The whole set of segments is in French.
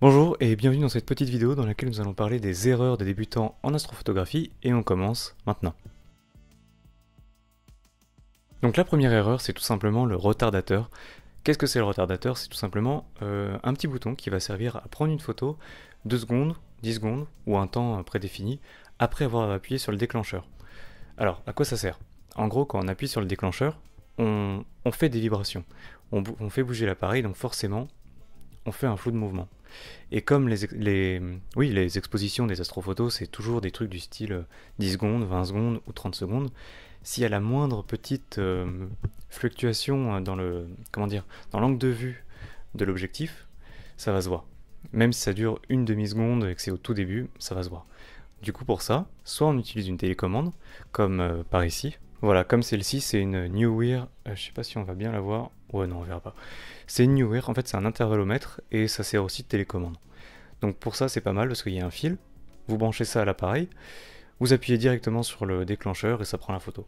Bonjour et bienvenue dans cette petite vidéo dans laquelle nous allons parler des erreurs des débutants en astrophotographie et on commence maintenant. Donc la première erreur c'est tout simplement le retardateur. Qu'est-ce que c'est le retardateur C'est tout simplement euh, un petit bouton qui va servir à prendre une photo 2 secondes, 10 secondes ou un temps euh, prédéfini après avoir appuyé sur le déclencheur. Alors à quoi ça sert En gros quand on appuie sur le déclencheur, on, fait des vibrations, on, on fait bouger l'appareil donc forcément on fait un flou de mouvement. Et comme les, les, oui, les expositions des astrophotos, c'est toujours des trucs du style 10 euh, secondes, 20 secondes ou 30 secondes, s'il y a la moindre petite euh, fluctuation euh, dans le comment dire dans l'angle de vue de l'objectif, ça va se voir. Même si ça dure une demi-seconde et que c'est au tout début, ça va se voir. Du coup pour ça, soit on utilise une télécommande, comme par ici, voilà, comme celle-ci, c'est une New Wear. Euh, je sais pas si on va bien la voir. Ouais, non, on verra pas. C'est une New Wear, en fait, c'est un intervalomètre et ça sert aussi de télécommande. Donc pour ça, c'est pas mal parce qu'il y a un fil. Vous branchez ça à l'appareil, vous appuyez directement sur le déclencheur et ça prend la photo.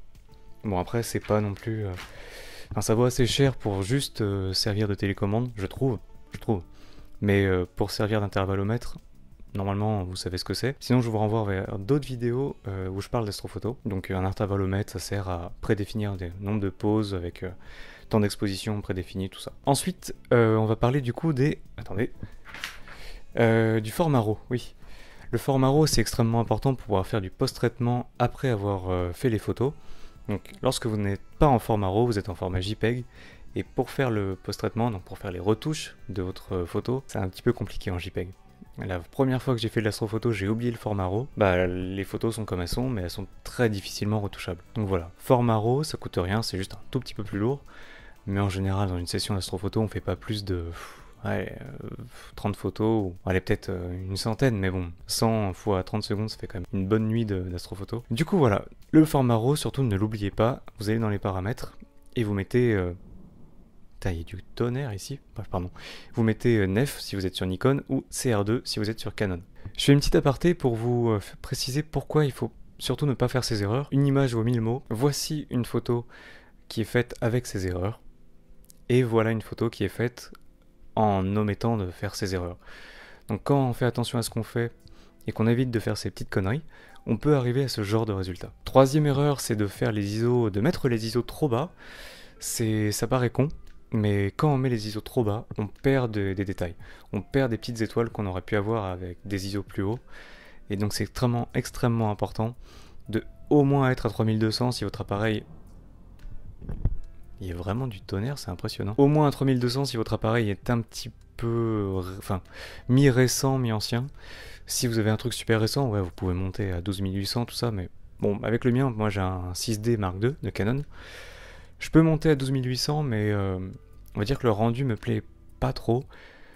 Bon, après, c'est pas non plus. Euh, enfin, ça vaut assez cher pour juste euh, servir de télécommande, je trouve. Je trouve. Mais pour servir d'intervallomètre... Normalement, vous savez ce que c'est. Sinon, je vous renvoie vers d'autres vidéos euh, où je parle d'astrophoto. Donc, euh, un intervalomètre, ça sert à prédéfinir des nombres de poses avec euh, temps d'exposition prédéfini, tout ça. Ensuite, on va parler du coup des... Attendez. du format RAW, oui. Le format RAW, c'est extrêmement important pour pouvoir faire du post-traitement après avoir fait les photos. Donc, lorsque vous n'êtes pas en format RAW, vous êtes en format JPEG. Et pour faire le post-traitement, donc pour faire les retouches de votre photo, c'est un petit peu compliqué en JPEG. La première fois que j'ai fait de l'astrophoto, j'ai oublié le format RAW. Bah, les photos sont comme elles sont, mais elles sont très difficilement retouchables. Donc voilà, format ça coûte rien, c'est juste un tout petit peu plus lourd. Mais en général, dans une session d'astrophoto, on fait pas plus de 30 euh, photos, ou allez peut-être euh, une centaine, mais bon, 100 fois 30 secondes, ça fait quand même une bonne nuit d'astrophoto. Du coup, voilà, le format RAW, surtout ne l'oubliez pas, vous allez dans les paramètres et vous mettez euh, il y a du tonnerre ici. Pardon. Vous mettez euh, Nef si vous êtes sur Nikon ou CR2 si vous êtes sur Canon. Je fais une petite aparté pour vous euh, préciser pourquoi il faut surtout ne pas faire ces erreurs. Une image vaut mille mots. Voici une photo qui est faite avec ces erreurs. Et voilà une photo qui est faite en omettant de faire ces erreurs. Donc quand on fait attention à ce qu'on fait et qu'on évite de faire ces petites conneries, on peut arriver à ce genre de résultat. Troisième erreur, c'est de faire les ISO, de mettre les ISO trop bas. C'est, ça paraît con, mais quand on met les ISO trop bas, on perd des détails. On perd des petites étoiles qu'on aurait pu avoir avec des ISO plus hauts. Et donc c'est extrêmement, extrêmement important de au moins être à 3200 si votre appareil... Il y a vraiment du tonnerre, c'est impressionnant. Au moins à 3200 si votre appareil est un petit peu... Enfin, mi-récent, mi-ancien. Si vous avez un truc super récent, ouais, vous pouvez monter à 12800, tout ça, mais... Bon, avec le mien, moi j'ai un 6D Mark II de Canon. Je peux monter à 12800, mais euh, on va dire que le rendu me plaît pas trop.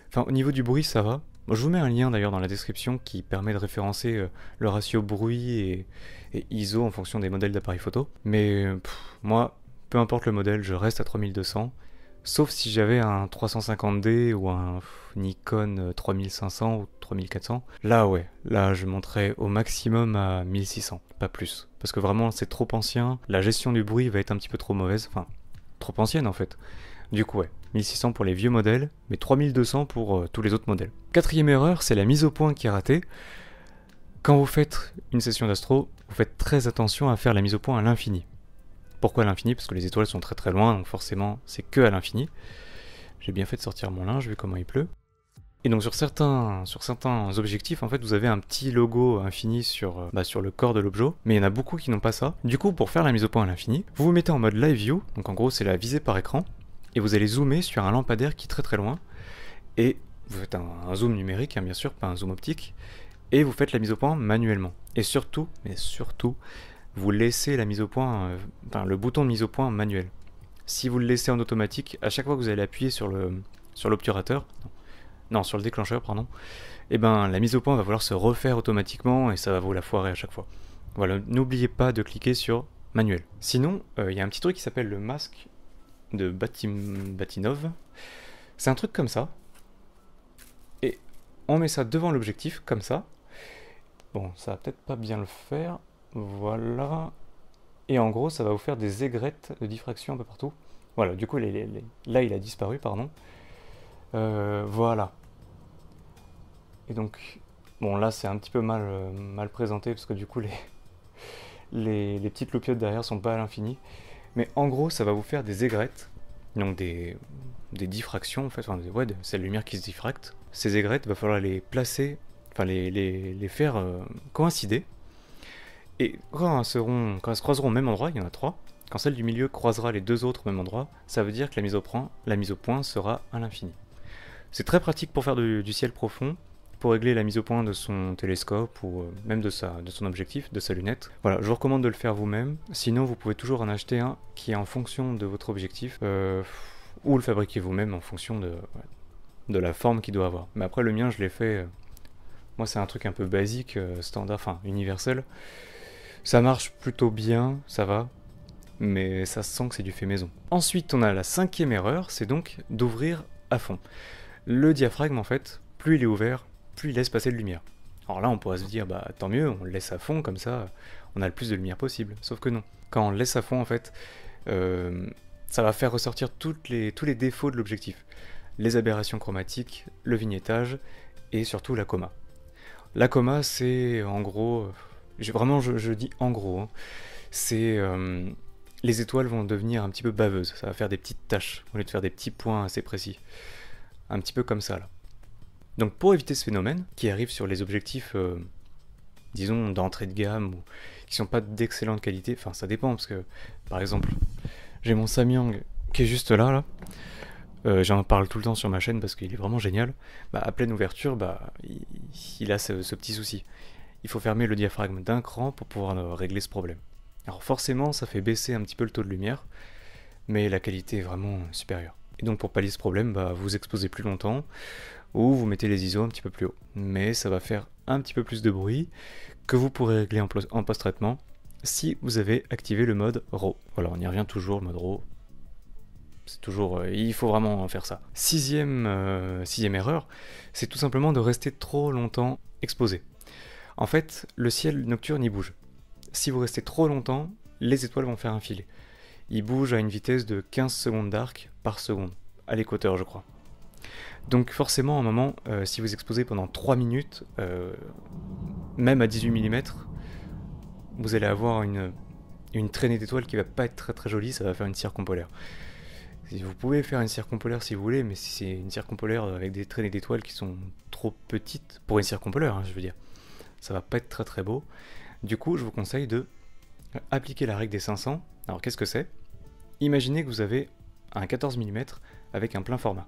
Enfin, au niveau du bruit, ça va. je vous mets un lien d'ailleurs dans la description qui permet de référencer euh, le ratio bruit et, ISO en fonction des modèles d'appareils photo. Mais euh, moi, peu importe le modèle, je reste à 3200. Sauf si j'avais un 350D ou un Nikon 3500 euh, ou 3400. Là, ouais, là, je monterais au maximum à 1600, pas plus. Parce que vraiment, c'est trop ancien. La gestion du bruit va être un petit peu trop mauvaise. Enfin, trop ancienne en fait. Du coup, ouais, 1600 pour les vieux modèles, mais 3200 pour euh, tous les autres modèles. Quatrième erreur, c'est la mise au point qui est ratée. Quand vous faites une session d'astro, vous faites très attention à faire la mise au point à l'infini. Pourquoi à l'infini Parce que les étoiles sont très très loin, donc forcément c'est que à l'infini. J'ai bien fait de sortir mon linge vu comment il pleut. Et donc sur certains, sur certains objectifs, en fait, vous avez un petit logo infini sur, euh, bah, sur le corps de l'objet, mais il y en a beaucoup qui n'ont pas ça. Du coup, pour faire la mise au point à l'infini, vous vous mettez en mode live view, donc en gros c'est la visée par écran, et vous allez zoomer sur un lampadaire qui est très très loin, et vous faites un, zoom numérique, hein, bien sûr, pas un zoom optique, et vous faites la mise au point manuellement. Et surtout, mais surtout, vous laissez la mise au point, euh, enfin, le bouton de mise au point manuel. Si vous le laissez en automatique, à chaque fois que vous allez appuyer sur le sur l'obturateur, non, sur le déclencheur, pardon, et eh ben la mise au point va vouloir se refaire automatiquement et ça va vous la foirer à chaque fois. Voilà, n'oubliez pas de cliquer sur manuel. Sinon, euh, il y a un petit truc qui s'appelle le masque de Batinov. C'est un truc comme ça. Et on met ça devant l'objectif, comme ça. Bon, ça va peut-être pas bien le faire. Voilà. Et en gros, ça va vous faire des aigrettes de diffraction un peu partout. Voilà, du coup, là, il a disparu, pardon. Euh, voilà. Et donc, bon, là, c'est un petit peu mal, euh, mal présenté, parce que du coup, les, les, petites loupiottes derrière sont pas à l'infini. Mais en gros, ça va vous faire des aigrettes, donc des, des diffractions, en fait, ouais, c'est la lumière qui se diffracte. Ces aigrettes, va falloir les placer, enfin, les, faire euh, coïncider et quand elles, seront, quand se croiseront au même endroit, il y en a trois, quand celle du milieu croisera les deux autres au même endroit, ça veut dire que la mise au point, la mise au point sera à l'infini. C'est très pratique pour faire du, ciel profond, pour régler la mise au point de son télescope ou euh, même de, sa, de son objectif, de sa lunette. Voilà, je vous recommande de le faire vous-même, sinon vous pouvez toujours en acheter un qui est en fonction de votre objectif, euh, ou le fabriquer vous-même en fonction de, la forme qu'il doit avoir. Mais après le mien, je l'ai fait... Euh, moi, c'est un truc un peu basique, standard, enfin universel. Ça marche plutôt bien, ça va, mais ça sent que c'est du fait maison. Ensuite, on a la cinquième erreur, c'est donc d'ouvrir à fond. Le diaphragme, en fait, plus il est ouvert, plus il laisse passer de lumière. Alors là, on pourrait se dire, bah tant mieux, on le laisse à fond, comme ça, on a le plus de lumière possible. Sauf que non. Quand on le laisse à fond, en fait, euh, ça va faire ressortir les, tous les défauts de l'objectif. Les aberrations chromatiques, le vignettage, et surtout la coma. La coma, c'est en gros vraiment je, dis en gros, hein. c'est euh, les étoiles vont devenir un petit peu baveuses, ça va faire des petites taches au lieu de faire des petits points assez précis. Un petit peu comme ça là. Donc pour éviter ce phénomène, qui arrive sur les objectifs, euh, disons, d'entrée de gamme, ou qui sont pas d'excellente qualité, enfin ça dépend, parce que par exemple, j'ai mon Samyang qui est juste là, là. Euh, j'en parle tout le temps sur ma chaîne parce qu'il est vraiment génial. Bah, à pleine ouverture, bah, il, a ce, petit souci il faut fermer le diaphragme d'un cran pour pouvoir régler ce problème. Alors forcément, ça fait baisser un petit peu le taux de lumière, mais la qualité est vraiment supérieure. Et donc pour pallier ce problème, bah, vous exposez plus longtemps, ou vous mettez les ISO un petit peu plus haut. Mais ça va faire un petit peu plus de bruit, que vous pourrez régler en post-traitement, si vous avez activé le mode RAW. Voilà, on y revient toujours, le mode RAW. C'est toujours, euh, il faut vraiment faire ça. Sixième, euh, sixième erreur, c'est tout simplement de rester trop longtemps exposé. En fait, le ciel nocturne, il bouge. Si vous restez trop longtemps, les étoiles vont faire un filet. Il bouge à une vitesse de 15 secondes d'arc par seconde, à l'équateur, je crois. Donc forcément, à un moment, euh, si vous exposez pendant 3 minutes, euh, même à 18 mm, vous allez avoir une, traînée d'étoiles qui va pas être très très jolie, ça va faire une circumpolaire. Vous pouvez faire une circompolaire si vous voulez, mais si c'est une circompolaire avec des traînées d'étoiles qui sont trop petites, pour une circompolaire, hein, je veux dire, ça va pas être très très beau. Du coup, je vous conseille de appliquer la règle des 500. Alors qu'est-ce que c'est Imaginez que vous avez un 14 mm avec un plein format.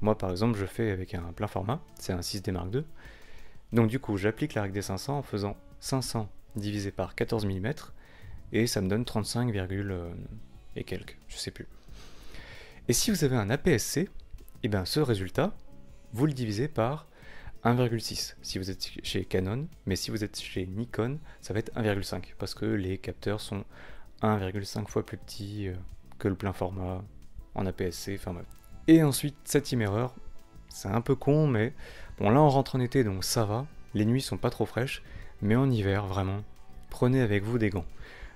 Moi par exemple, je fais avec un plein format, c'est un 6D Mark II. Donc du coup, j'applique la règle des 500 en faisant 500 divisé par 14 mm et ça me donne 35, euh, et quelques, je sais plus. Et si vous avez un APS-C, et eh bien ce résultat, vous le divisez par 1,6 si vous êtes chez Canon, mais si vous êtes chez Nikon, ça va être 1,5 parce que les capteurs sont 1,5 fois plus petits euh, que le plein format en APS-C, enfin Et ensuite, septième erreur, c'est un peu con, mais bon, là on rentre en été donc ça va, les nuits sont pas trop fraîches, mais en hiver, vraiment, prenez avec vous des gants.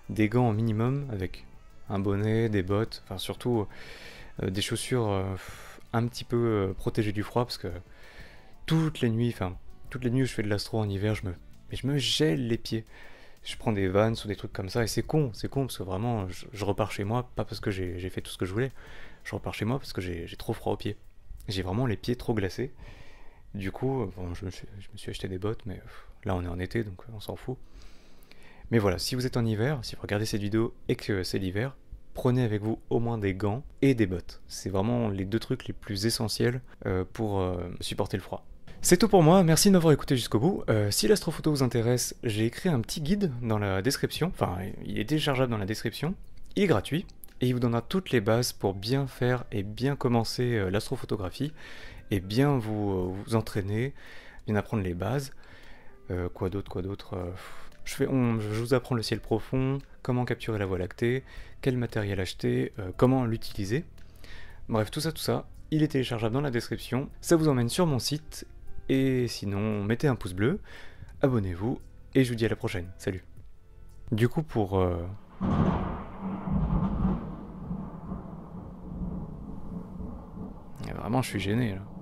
Des gants au minimum avec un bonnet, des bottes, enfin surtout euh, des chaussures euh, un petit peu protégées du froid parce que toutes les nuits, enfin, toutes les nuits où je fais de l'astro en hiver, je me, mais je me gèle les pieds. Je prends des vannes ou des trucs comme ça, et c'est con, c'est con, parce que vraiment, je, repars chez moi, pas parce que j'ai fait tout ce que je voulais, je repars chez moi parce que j'ai trop froid aux pieds. J'ai vraiment les pieds trop glacés. Du coup, bon, je, me suis, acheté des bottes, mais là on est en été, donc on s'en fout. Mais voilà, si vous êtes en hiver, si vous regardez cette vidéo et que c'est l'hiver, prenez avec vous au moins des gants et des bottes. C'est vraiment les deux trucs les plus essentiels euh, pour euh, supporter le froid. C'est tout pour moi, merci de m'avoir écouté jusqu'au bout. Euh, si l'astrophoto vous intéresse, j'ai écrit un petit guide dans la description, enfin il est téléchargeable dans la description, il est gratuit, et il vous donnera toutes les bases pour bien faire et bien commencer euh, l'astrophotographie, et bien euh, vous, entraîner, bien apprendre les bases. quoi d'autre, quoi d'autre je vous apprends le ciel profond, comment capturer la voie lactée, quel matériel acheter, comment l'utiliser. Bref, tout ça, tout ça, il est téléchargeable dans la description. Ça vous emmène sur mon site et sinon mettez un pouce bleu, abonnez-vous, et je vous dis à la prochaine, salut Du coup pour... Euh, ah, vraiment je suis gêné là.